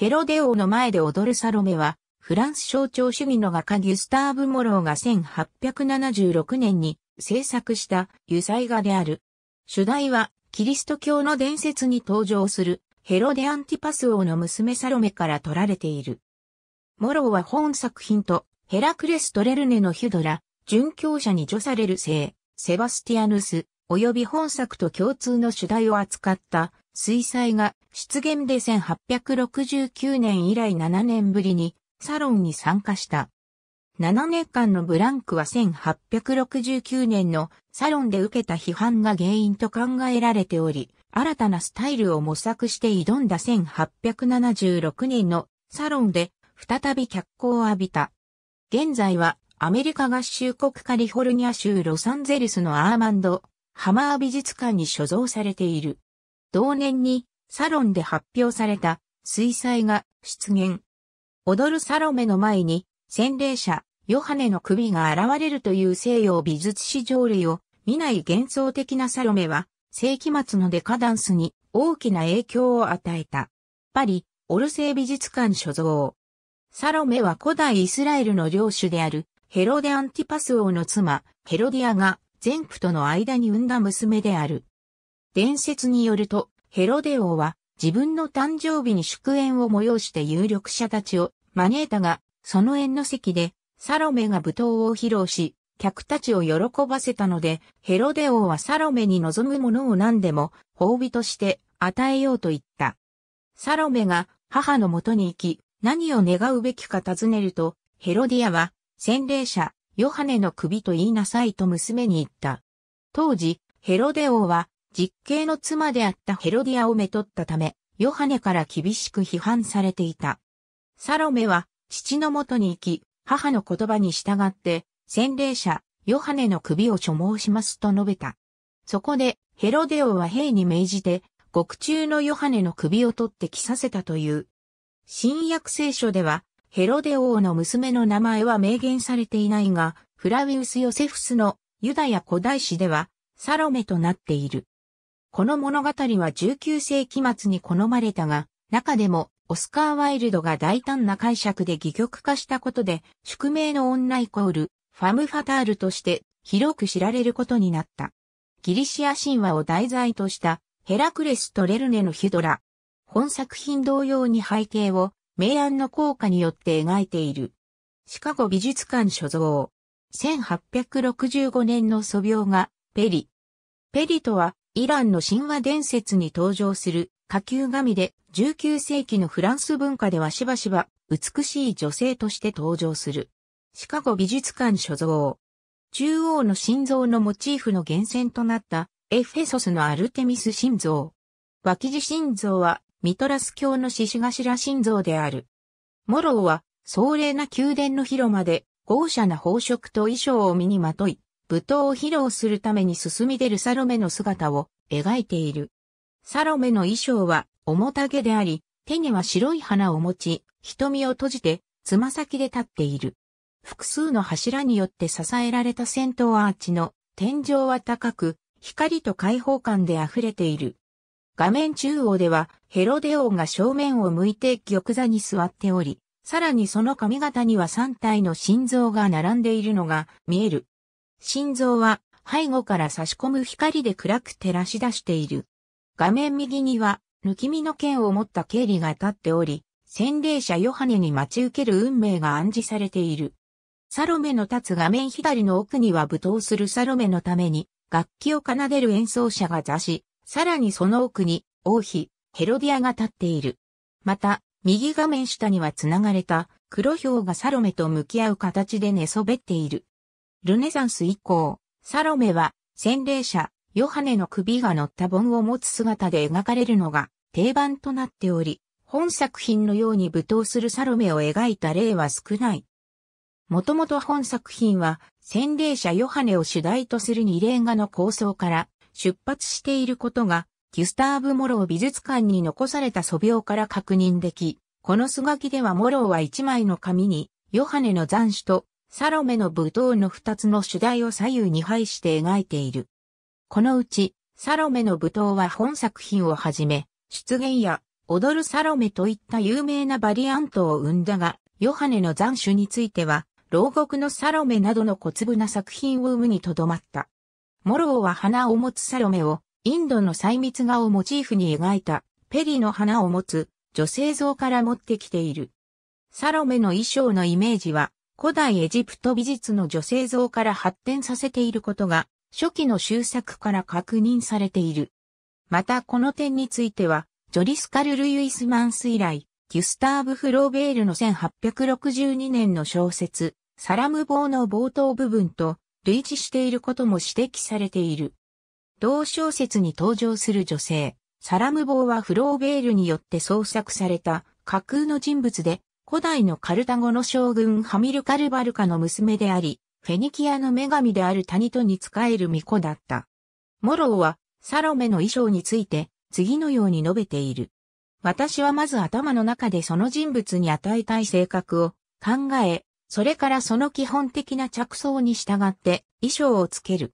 ヘロデ王の前で踊るサロメは、フランス象徴主義の画家ギュスターブ・モローが1876年に制作した油彩画である。主題は、キリスト教の伝説に登場するヘロデ・アンティパス王の娘サロメから取られている。モローは本作品とヘラクレス・トレルネのヒュドラ、殉教者に除される聖、セバスティアヌス、及び本作と共通の主題を扱った水彩画出現で1869年以来7年ぶりにサロンに参加した。7年間のブランクは1869年のサロンで受けた批判が原因と考えられており、新たなスタイルを模索して挑んだ1876年のサロンで再び脚光を浴びた。現在はアメリカ合衆国カリフォルニア州ロサンゼルスのアーマンド・ハマー美術館に所蔵されている。同年にサロンで発表された水彩が出現。踊るサロメの前に洗礼者、ヨハネの首が現れるという西洋美術史上類を見ない幻想的なサロメは世紀末のデカダンスに大きな影響を与えた。パリ、オルセイ美術館所蔵。サロメは古代イスラエルの領主であるヘロデ・アンティパス王の妻、ヘロディアが前夫との間に産んだ娘である。伝説によると、ヘロデ王は自分の誕生日に祝宴を催して有力者たちを招いたが、その縁の席でサロメが舞踏を披露し、客たちを喜ばせたので、ヘロデ王はサロメに望むものを何でも褒美として与えようと言った。サロメが母のもとに行き、何を願うべきか尋ねると、ヘロディアは、洗礼者、ヨハネの首と言いなさいと娘に言った。当時、ヘロデ王は、実刑の妻であったヘロディアをめとったため、ヨハネから厳しく批判されていた。サロメは父のもとに行き、母の言葉に従って、洗礼者、ヨハネの首を所望しますと述べた。そこで、ヘロデオは兵に命じて、獄中のヨハネの首を取って着させたという。新約聖書では、ヘロデ王の娘の名前は明言されていないが、フラウィウス・ヨセフスのユダヤ古代史では、サロメとなっている。この物語は19世紀末に好まれたが、中でもオスカー・ワイルドが大胆な解釈で戯曲化したことで、宿命の女イコール、ファム・ファタールとして広く知られることになった。ギリシア神話を題材としたヘラクレスとレルネのヒドラ。本作品同様に背景を明暗の効果によって描いている。シカゴ美術館所蔵。1865年の素描画、ペリ。ペリとはイランの神話伝説に登場する下級神で19世紀のフランス文化ではしばしば美しい女性として登場する。シカゴ美術館所蔵。中央の心臓のモチーフの源泉となったエフェソスのアルテミス心臓。脇地心臓はミトラス教の獅子頭心臓である。モローは壮麗な宮殿の広間で豪奢な宝飾と衣装を身にまとい、舞踏を披露するために進み出るサロメの姿を描いている。サロメの衣装は重たげであり、手には白い花を持ち、瞳を閉じて、つま先で立っている。複数の柱によって支えられた戦闘アーチの天井は高く、光と開放感で溢れている。画面中央では、ヘロデオンが正面を向いて玉座に座っており、さらにその髪型には3体の心臓が並んでいるのが見える。心臓は背後から差し込む光で暗く照らし出している。画面右には、抜き身の剣を持った経理が立っており、洗礼者ヨハネに待ち受ける運命が暗示されている。サロメの立つ画面左の奥には舞踏するサロメのために、楽器を奏でる演奏者が座し、さらにその奥に、王妃、ヘロディアが立っている。また、右画面下には繋がれた、黒豹がサロメと向き合う形で寝そべっている。ルネサンス以降、サロメは洗礼者、ヨハネの首が乗った盆を持つ姿で描かれるのが定番となっており、本作品のように舞踏するサロメを描いた例は少ない。もともと本作品は洗礼者ヨハネを主題とする二例画の構想から出発していることがギュスターブ・モロー美術館に残された素描から確認でき、この素書きではモローは一枚の紙にヨハネの残首とサロメの舞踏の二つの主題を左右に配して描いている。このうち、サロメの舞踏は本作品をはじめ、出現や踊るサロメといった有名なバリアントを生んだが、ヨハネの残首については、牢獄のサロメなどの小粒な作品を生むにとどまった。モローは花を持つサロメを、インドの細密画をモチーフに描いた、ペリの花を持つ、女性像から持ってきている。サロメの衣装のイメージは、古代エジプト美術の女性像から発展させていることが、初期の修作から確認されている。またこの点については、ジョリスカル・ルイスマンス以来、ギュスターブ・フローベールの1862年の小説、サラムボーの冒頭部分と類似していることも指摘されている。同小説に登場する女性、サラムボーはフローベールによって創作された架空の人物で、古代のカルタゴの将軍ハミルカルバルカの娘であり、フェニキアの女神であるタニトに仕える巫女だった。モローは、サロメの衣装について、次のように述べている。私はまず頭の中でその人物に与えたい性格を考え、それからその基本的な着想に従って衣装をつける。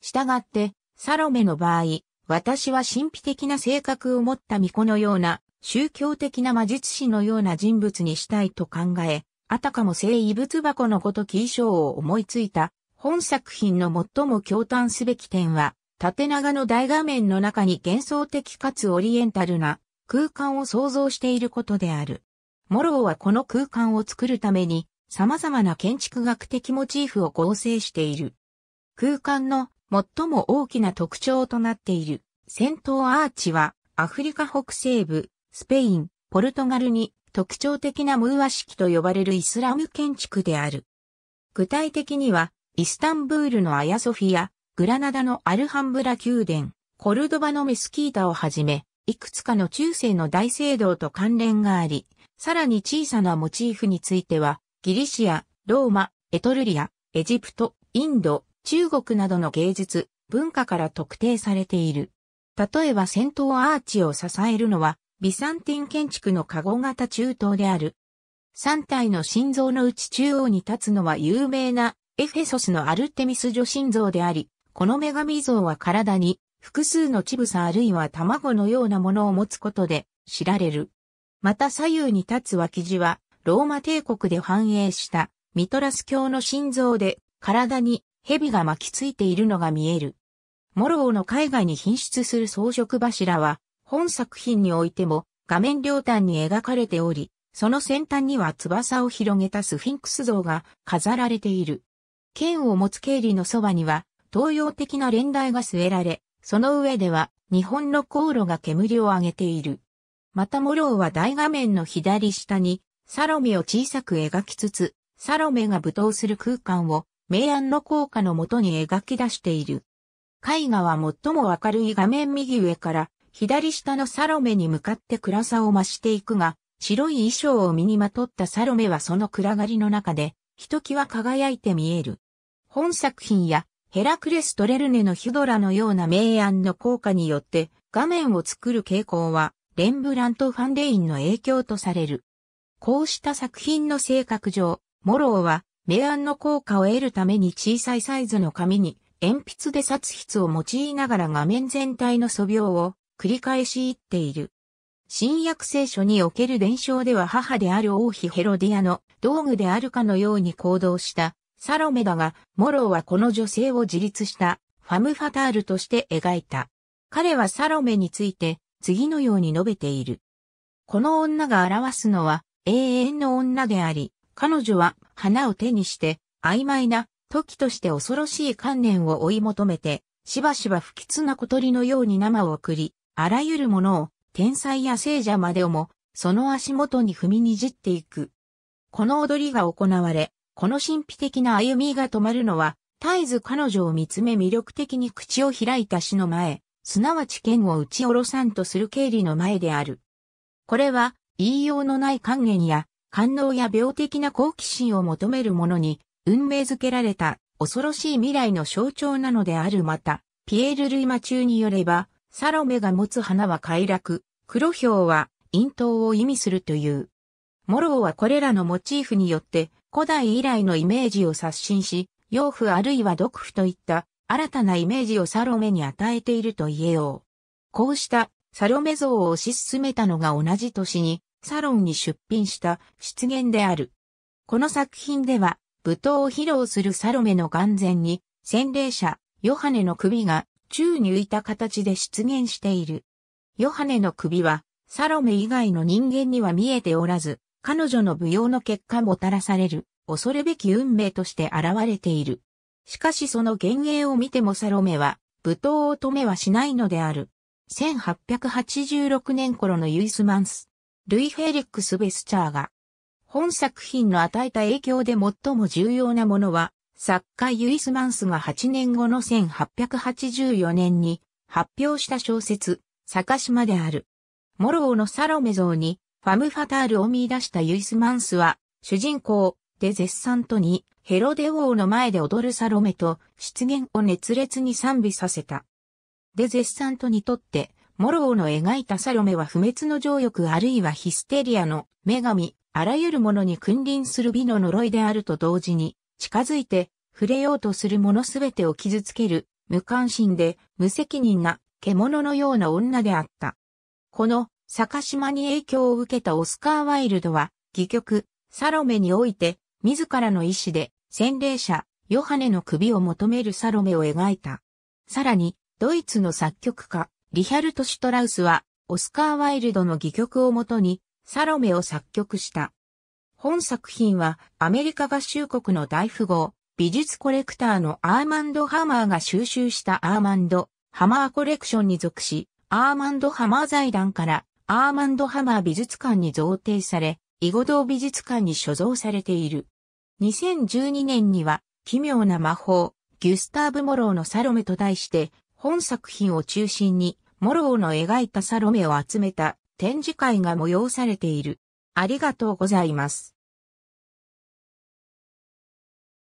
従って、サロメの場合、私は神秘的な性格を持った巫女のような宗教的な魔術師のような人物にしたいと考え、あたかも聖遺物箱のごとき衣装を思いついた、本作品の最も驚嘆すべき点は、縦長の大画面の中に幻想的かつオリエンタルな空間を想像していることである。モローはこの空間を作るために様々な建築学的モチーフを合成している。空間の最も大きな特徴となっている戦闘アーチはアフリカ北西部スペイン、ポルトガルに特徴的なムーア式と呼ばれるイスラム建築である。具体的には、イスタンブールのアヤソフィア、グラナダのアルハンブラ宮殿、コルドバのメスキータをはじめ、いくつかの中世の大聖堂と関連があり、さらに小さなモチーフについては、ギリシア、ローマ、エトルリア、エジプト、インド、中国などの芸術、文化から特定されている。例えば戦闘アーチを支えるのは、ビサンティン建築のカゴ型中東である。三体の心臓のうち中央に立つのは有名なエフェソスのアルテミス女神像であり、この女神像は体に複数の乳房あるいは卵のようなものを持つことで知られる。また左右に立つ脇地はローマ帝国で繁栄したミトラス教の心臓で体に蛇が巻きついているのが見える。モローの海外に品質する装飾柱は本作品においても画面両端に描かれており、その先端には翼を広げたスフィンクス像が飾られている。剣を持つ経理のそばには東洋的な連台が据えられ、その上では日本の航路が煙を上げている。またモローは大画面の左下にサロメを小さく描きつつ、サロメが舞踏する空間を明暗の効果のもとに描き出している。絵画は最も明るい画面右上から左下のサロメに向かって暗さを増していくが、白い衣装を身にまとったサロメはその暗がりの中で、ひときわ輝いて見える。本作品やヘラクレス・トレルネのヒュドラのような明暗の効果によって画面を作る傾向はレンブラント・ファンデインの影響とされる。こうした作品の性格上、モローは明暗の効果を得るために小さいサイズの紙に鉛筆で殺筆を用いながら画面全体の素描を繰り返し言っている。新約聖書における伝承では母である王妃ヘロディアの道具であるかのように行動したサロメだが、モローはこの女性を自立したファム・ファタールとして描いた。彼はサロメについて次のように述べている。この女が表すのは永遠の女であり、彼女は花を手にして曖昧な時として恐ろしい観念を追い求めて、しばしば不吉な小鳥のように生を送り、あらゆるものを天才や聖者までをも、その足元に踏みにじっていく。この踊りが行われ、この神秘的な歩みが止まるのは、絶えず彼女を見つめ魅力的に口を開いた死の前、すなわち剣を打ち下ろさんとする経理の前である。これは、言いようのない還元や、感動や病的な好奇心を求める者に、運命づけられた恐ろしい未来の象徴なのであるまた、ピエール・ルイマ中によれば、サロメが持つ花は快楽、黒表は陰頭を意味するという。モローはこれらのモチーフによって古代以来のイメージを刷新し、養父あるいは毒父といった新たなイメージをサロメに与えていると言えよう。こうしたサロメ像を推し進めたのが同じ年にサロンに出品した出現である。この作品では舞踏を披露するサロメの眼前に洗礼者ヨハネの首が宙に浮いた形で出現している。ヨハネの首は、サロメ以外の人間には見えておらず、彼女の舞踊の結果もたらされる、恐るべき運命として現れている。しかしその幻影を見てもサロメは、舞踏を止めはしないのである。1886年頃のユイスマンス、ルイ・フェリックス・ベスチャーが、本作品の与えた影響で最も重要なものは、作家ユイスマンスが8年後の1884年に発表した小説、坂島である。モローのサロメ像にファムファタールを見出したユイスマンスは、主人公で絶賛とにヘロデ王の前で踊るサロメと出現を熱烈に賛美させた。で絶賛とにとって、モローの描いたサロメは不滅の情欲あるいはヒステリアの女神、あらゆるものに君臨する美の呪いであると同時に、近づいて、触れようとするものすべてを傷つける、無関心で、無責任な、獣のような女であった。この、坂島に影響を受けたオスカー・ワイルドは、戯曲、サロメにおいて、自らの意志で、洗礼者、ヨハネの首を求めるサロメを描いた。さらに、ドイツの作曲家、リヒャルト・シュトラウスは、オスカー・ワイルドの戯曲をもとに、サロメを作曲した。本作品はアメリカ合衆国の大富豪、美術コレクターのアーマンド・ハマーが収集したアーマンド・ハマーコレクションに属し、アーマンド・ハマー財団からアーマンド・ハマー美術館に贈呈され、囲碁堂美術館に所蔵されている。2012年には、奇妙な魔法、ギュスターブ・モローのサロメと題して、本作品を中心に、モローの描いたサロメを集めた展示会が催されている。ありがとうございます。